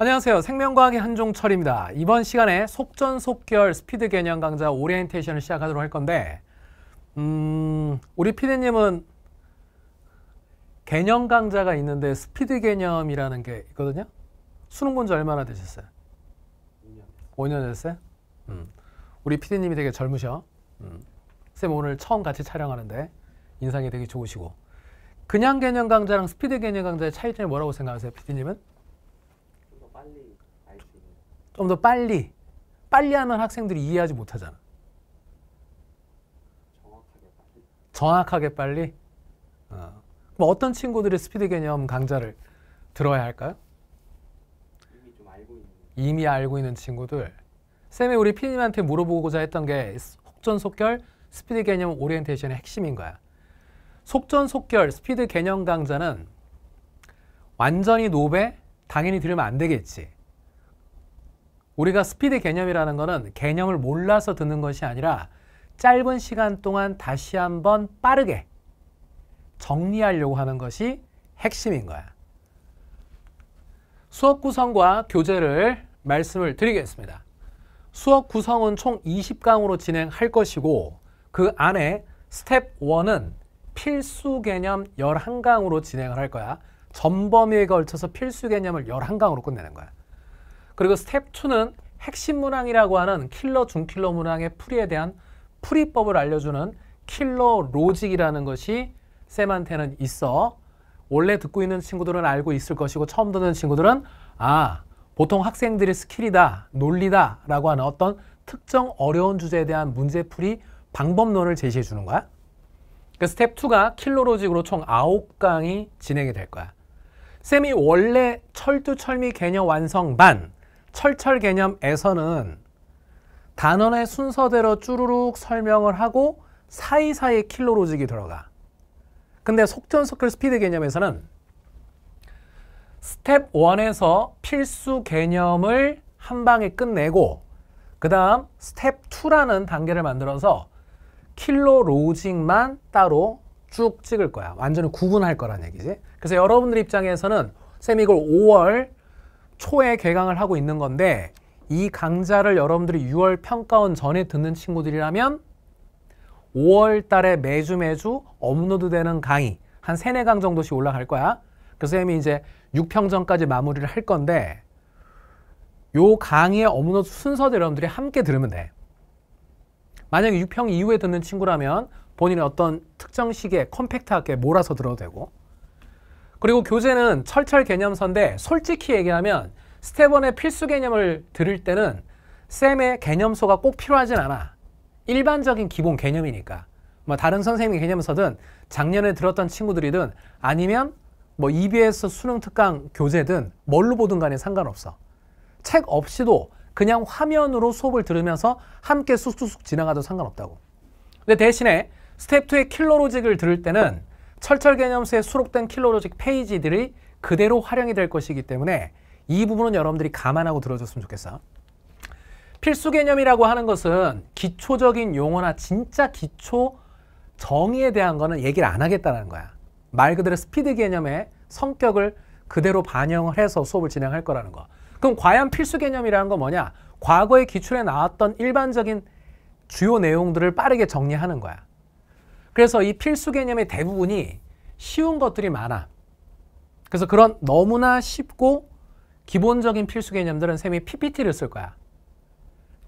안녕하세요. 생명과학의 한종철입니다. 이번 시간에 속전속결 스피드 개념 강좌 오리엔테이션을 시작하도록 할 건데 음, 우리 피디님은 개념 강좌가 있는데 스피드 개념이라는 게 있거든요. 수능 본 지 얼마나 되셨어요? 5년, 5년 됐어요? 음. 우리 피디님이 되게 젊으셔. 음. 쌤 오늘 처음 같이 촬영하는데 인상이 되게 좋으시고 그냥 개념 강좌랑 스피드 개념 강좌의 차이점이 뭐라고 생각하세요, 피디님은? 좀더 빨리 빨리 하는 학생들이 이해하지 못하잖아. 정확하게 빨리. 정확하게 빨리? 어. 그럼 어떤 친구들의 스피드 개념 강좌를 들어야 할까요? 이미, 좀 알고 있는. 이미 알고 있는 친구들. 쌤이 우리 피디님한테 물어보고자 했던 게 속전속결 스피드 개념 오리엔테이션의 핵심인 거야. 속전속결 스피드 개념 강좌는 완전히 노베 당연히 들으면 안 되겠지. 우리가 스피드 개념이라는 것은 개념을 몰라서 듣는 것이 아니라 짧은 시간 동안 다시 한번 빠르게 정리하려고 하는 것이 핵심인 거야. 수업 구성과 교재를 말씀을 드리겠습니다. 수업 구성은 총 20강으로 진행할 것이고 그 안에 스텝 1은 필수 개념 11강으로 진행을 할 거야. 전범위에 걸쳐서 필수 개념을 11강으로 끝내는 거야. 그리고 스텝 2는 핵심 문항이라고 하는 킬러 중킬러 문항의 풀이에 대한 풀이법을 알려주는 킬러 로직이라는 것이 쌤한테는 있어. 원래 듣고 있는 친구들은 알고 있을 것이고 처음 듣는 친구들은 아 보통 학생들이 스킬이다, 논리다 라고 하는 어떤 특정 어려운 주제에 대한 문제풀이 방법론을 제시해 주는 거야. 그 스텝 2가 킬러 로직으로 총 9강이 진행이 될 거야. 쌤이 원래 철두철미 개념 완성 반 철철 개념에서는 단원의 순서대로 쭈루룩 설명을 하고 사이사이 킬로 로직이 들어가. 근데 속전속결 스피드 개념에서는 스텝 1에서 필수 개념을 한 방에 끝내고 그 다음 스텝 2라는 단계를 만들어서 킬로 로직만 따로 쭉 찍을 거야. 완전히 구분할 거란 얘기지. 그래서 여러분들 입장에서는 쌤이 이걸 5월 초에 개강을 하고 있는 건데 이 강좌를 여러분들이 6월 평가원 전에 듣는 친구들이라면 5월 달에 매주 매주 업로드 되는 강의 한 3, 4강 정도씩 올라갈 거야. 그래서 쌤이 이제 6평전까지 마무리를 할 건데 요 강의의 업로드 순서대로 여러분들이 함께 들으면 돼. 만약에 6평 이후에 듣는 친구라면 본인의 어떤 특정 시기에 컴팩트하게 몰아서 들어도 되고 그리고 교재는 철철 개념서인데 솔직히 얘기하면 스텝원의 필수 개념을 들을 때는 쌤의 개념서가 꼭 필요하진 않아. 일반적인 기본 개념이니까. 뭐 다른 선생님 개념서든 작년에 들었던 친구들이든 아니면 뭐 EBS 수능 특강 교재든 뭘로 보든 간에 상관없어. 책 없이도 그냥 화면으로 수업을 들으면서 함께 쑥쑥쑥 지나가도 상관없다고. 근데 대신에 스텝2의 킬러로직을 들을 때는 철철 개념서에 수록된 킬로로직 페이지들이 그대로 활용이 될 것이기 때문에 이 부분은 여러분들이 감안하고 들어줬으면 좋겠어. 필수 개념이라고 하는 것은 기초적인 용어나 진짜 기초 정의에 대한 거는 얘기를 안 하겠다는 거야. 말 그대로 스피드 개념의 성격을 그대로 반영을 해서 수업을 진행할 거라는 거. 그럼 과연 필수 개념이라는 건 뭐냐? 과거의 기출에 나왔던 일반적인 주요 내용들을 빠르게 정리하는 거야. 그래서 이 필수 개념의 대부분이 쉬운 것들이 많아. 그래서 그런 너무나 쉽고 기본적인 필수 개념들은 쌤이 PPT를 쓸 거야.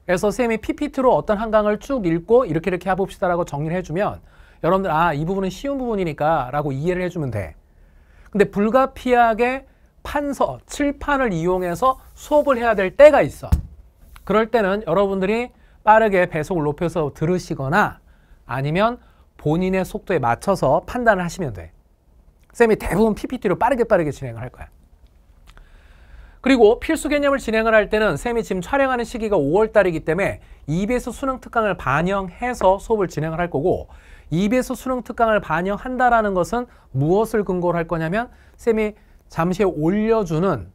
그래서 쌤이 PPT로 어떤 한강을 쭉 읽고 이렇게 이렇게 해봅시다라고 정리를 해주면 여러분들 아 이 부분은 쉬운 부분이니까 라고 이해를 해주면 돼. 근데 불가피하게 판서, 칠판을 이용해서 수업을 해야 될 때가 있어. 그럴 때는 여러분들이 빠르게 배속을 높여서 들으시거나 아니면 본인의 속도에 맞춰서 판단을 하시면 돼. 쌤이 대부분 PPT로 빠르게 빠르게 진행을 할 거야. 그리고 필수 개념을 진행을 할 때는 쌤이 지금 촬영하는 시기가 5월달이기 때문에 EBS 수능 특강을 반영해서 수업을 진행을 할 거고 EBS 수능 특강을 반영한다라는 것은 무엇을 근거로 할 거냐면 쌤이 잠시 올려주는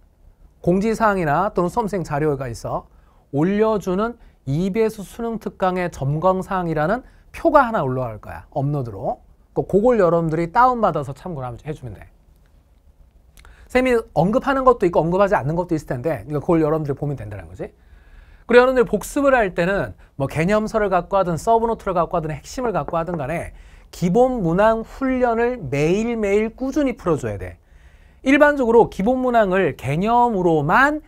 공지사항이나 또는 수험생 자료가 있어 올려주는 EBS 수능 특강의 점검사항이라는 표가 하나 올라갈 거야. 업로드로. 그 그걸 여러분들이 다운받아서 참고를 해주면 돼. 쌤이 언급하는 것도 있고 언급하지 않는 것도 있을 텐데 그러니 그걸 여러분들이 보면 된다는 거지. 그리고 여러분들 복습을 할 때는 뭐 개념서를 갖고 하든 서브노트를 갖고 하든 핵심을 갖고 하든 간에 기본 문항 훈련을 매일매일 꾸준히 풀어줘야 돼. 일반적으로 기본 문항을 개념으로만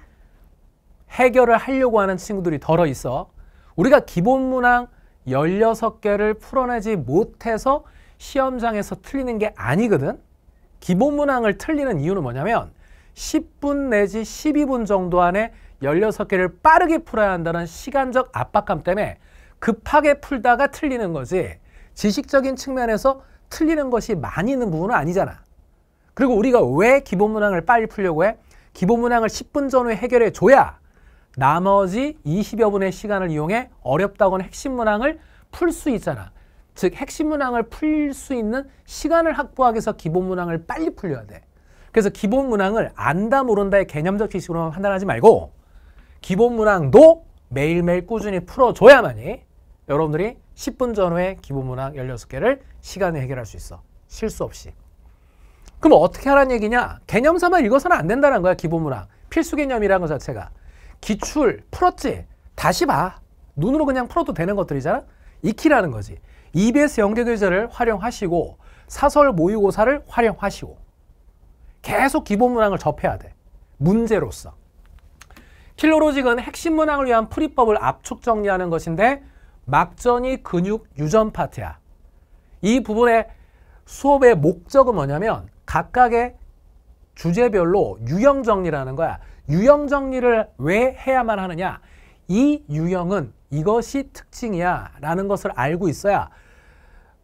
해결을 하려고 하는 친구들이 덜어 있어. 우리가 기본 문항 열여섯 개를 풀어내지 못해서 시험장에서 틀리는 게 아니거든. 기본 문항을 틀리는 이유는 뭐냐면 10분 내지 12분 정도 안에 16개를 빠르게 풀어야 한다는 시간적 압박감 때문에 급하게 풀다가 틀리는 거지 지식적인 측면에서 틀리는 것이 많이 있는 부분은 아니잖아. 그리고 우리가 왜 기본 문항을 빨리 풀려고 해? 기본 문항을 10분 전후에 해결해 줘야 나머지 20여 분의 시간을 이용해 어렵다고 는 핵심 문항을 풀 수 있잖아. 즉 핵심 문항을 풀 수 있는 시간을 확보하기 위해서 기본 문항을 빨리 풀려야 돼. 그래서 기본 문항을 안다 모른다의 개념적 지식으로만 판단하지 말고 기본 문항도 매일매일 꾸준히 풀어줘야만이 여러분들이 10분 전후에 기본 문항 16개를 시간에 해결할 수 있어. 실수 없이. 그럼 어떻게 하라는 얘기냐? 개념삼아 읽어서는 안 된다는 거야, 기본 문항. 필수 개념이라는 것 자체가. 기출 풀었지? 다시 봐. 눈으로 그냥 풀어도 되는 것들이잖아. 익히라는 거지. EBS 연계교재를 활용하시고 사설 모의고사를 활용하시고 계속 기본 문항을 접해야 돼. 문제로서. 킬로로직은 핵심 문항을 위한 풀이법을 압축 정리하는 것인데 막전이 근육 유전 파트야. 이 부분의 수업의 목적은 뭐냐면 각각의 주제별로 유형 정리라는 거야. 유형 정리를 왜 해야만 하느냐? 이 유형은 이것이 특징이야 라는 것을 알고 있어야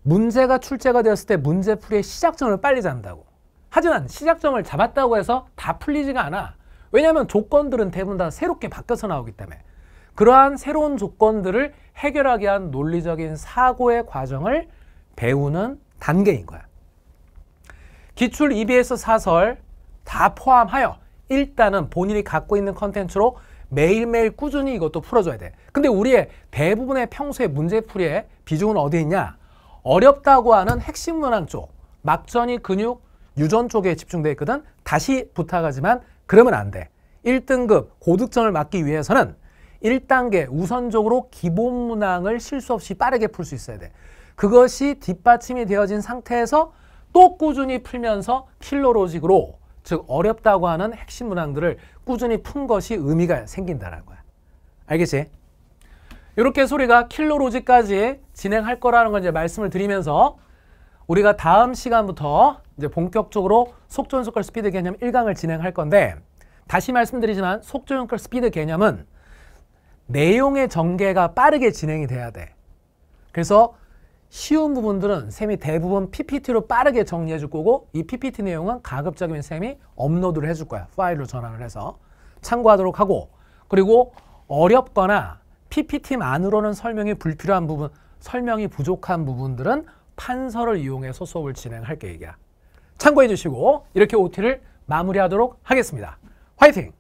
문제가 출제가 되었을 때 문제풀이의 시작점을 빨리 잡는다고. 하지만 시작점을 잡았다고 해서 다 풀리지가 않아. 왜냐하면 조건들은 대부분 다 새롭게 바뀌어서 나오기 때문에. 그러한 새로운 조건들을 해결하기 위한 논리적인 사고의 과정을 배우는 단계인 거야. 기출 EBS 사설 다 포함하여 일단은 본인이 갖고 있는 컨텐츠로 매일매일 꾸준히 이것도 풀어줘야 돼. 근데 우리의 대부분의 평소의 문제풀이의 비중은 어디에 있냐? 어렵다고 하는 핵심 문항 쪽, 막전이 근육, 유전 쪽에 집중되어 있거든. 다시 부탁하지만 그러면 안 돼. 1등급 고득점을 막기 위해서는 1단계 우선적으로 기본 문항을 실수 없이 빠르게 풀 수 있어야 돼. 그것이 뒷받침이 되어진 상태에서 또 꾸준히 풀면서 킬러로직으로 즉 어렵다고 하는 핵심 문항들을 꾸준히 푼 것이 의미가 생긴다는 거야. 알겠지? 이렇게 소리가 킬로로지까지 진행할 거라는 걸 이제 말씀을 드리면서 우리가 다음 시간부터 이제 본격적으로 속전속결 스피드 개념 1강을 진행할 건데 다시 말씀드리지만 속전속결 스피드 개념은 내용의 전개가 빠르게 진행이 돼야 돼. 그래서 쉬운 부분들은 쌤이 대부분 PPT로 빠르게 정리해 줄 거고 이 PPT 내용은 가급적이면 쌤이 업로드를 해 줄 거야. 파일로 전환을 해서 참고하도록 하고 그리고 어렵거나 PPT만으로는 설명이 불필요한 부분, 설명이 부족한 부분들은 판서를 이용해서 수업을 진행할 계획이야. 참고해 주시고 이렇게 OT를 마무리하도록 하겠습니다. 화이팅!